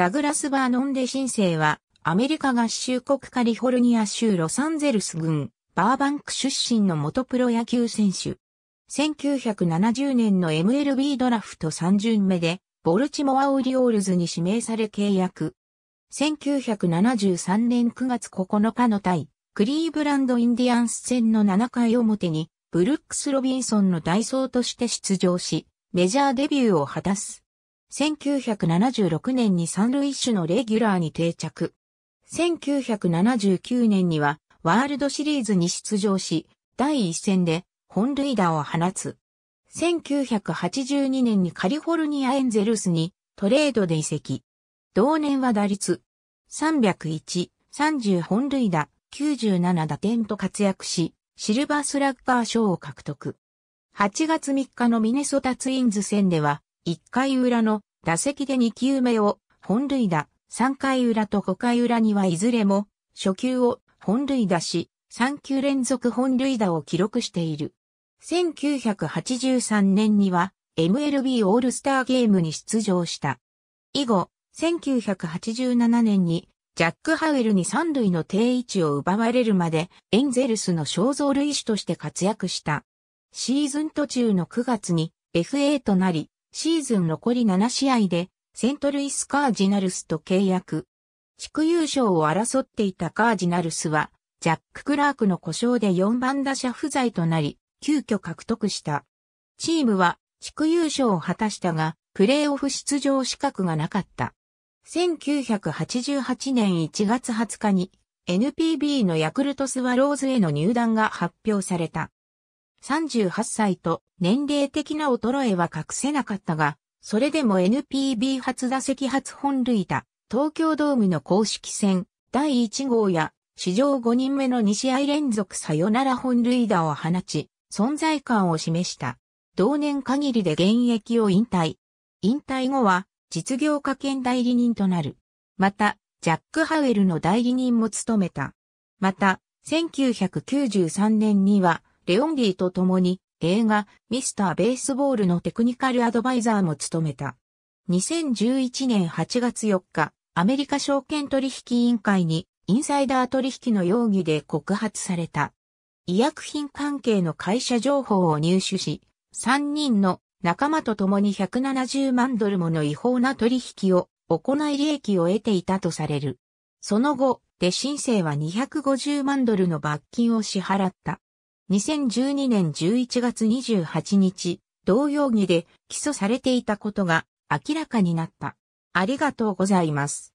ダグラス・バーノンデシンは、アメリカ合衆国カリフォルニア州ロサンゼルス郡、バーバンク出身の元プロ野球選手。1970年の MLB ドラフト3巡目で、ボルチモア・オリオールズに指名され契約。1973年9月9日の対、クリーブランド・インディアンス戦の7回表に、ブルックス・ロビンソンの代走として出場し、メジャーデビューを果たす。1976年に三塁手のレギュラーに定着。1979年にはワールドシリーズに出場し、第一戦で本塁打を放つ。1982年にカリフォルニアエンゼルスにトレードで移籍。同年は打率301、30本塁打、97打点と活躍し、シルバースラッガー賞を獲得。8月3日のミネソタツインズ戦では1回裏の打席で2球目を本塁打、3回裏と5回裏にはいずれも初球を本塁打し、3球連続本塁打を記録している。1983年には MLB オールスターゲームに出場した。以後、1987年にジャック・ハウエルに三塁の定位置を奪われるまでエンゼルスの肖像類士として活躍した。シーズン途中の9月に FA となり、シーズン残り7試合で、セントルイスカージナルスと契約。地区優勝を争っていたカージナルスは、ジャック・クラークの故障で4番打者不在となり、急遽獲得した。チームは地区優勝を果たしたが、プレーオフ出場資格がなかった。1988年1月20日に NPB のヤクルトスワローズへの入団が発表された。38歳と年齢的な衰えは隠せなかったが、それでも NPB 初打席初本塁打、東京ドームの公式戦第1号や史上5人目の2試合連続サヨナラ本塁打を放ち、存在感を示した。同年限りで現役を引退。引退後は実業家兼代理人となる。また、ジャック・ハウエルの代理人も務めた。また、1993年には、レオンディと共に映画ミスター・ベースボールのテクニカルアドバイザーも務めた。2011年8月4日、アメリカ証券取引委員会にインサイダー取引の容疑で告発された。医薬品関係の会社情報を入手し、3人の仲間と共に170万ドルもの違法な取引を行い利益を得ていたとされる。その後、で申請は250万ドルの罰金を支払った。2012年11月28日、同容疑で起訴されていたことが明らかになった。ありがとうございます。